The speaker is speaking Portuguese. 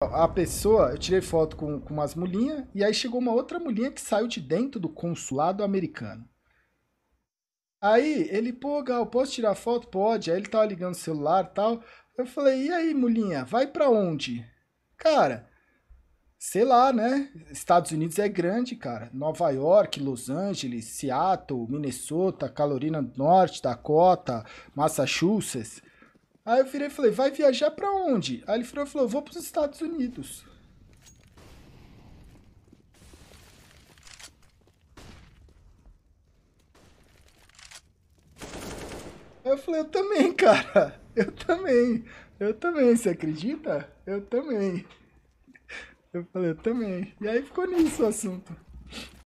a pessoa, eu tirei foto com, com umas mulinhas, e aí chegou uma outra mulinha que saiu de dentro do consulado americano. Aí ele, pô, Gal, posso tirar foto? Pode. Aí ele tava ligando o celular tal. Eu falei, e aí, mulinha, vai pra onde? Cara, sei lá, né? Estados Unidos é grande, cara. Nova York, Los Angeles, Seattle, Minnesota, Carolina do Norte, Dakota, Massachusetts. Aí eu virei e falei, vai viajar para onde? Aí ele virou e falou, vou para os Estados Unidos. Aí eu falei, eu também, cara. Eu também. Eu também, você acredita? Eu também. Eu falei, eu também. E aí ficou nisso o assunto.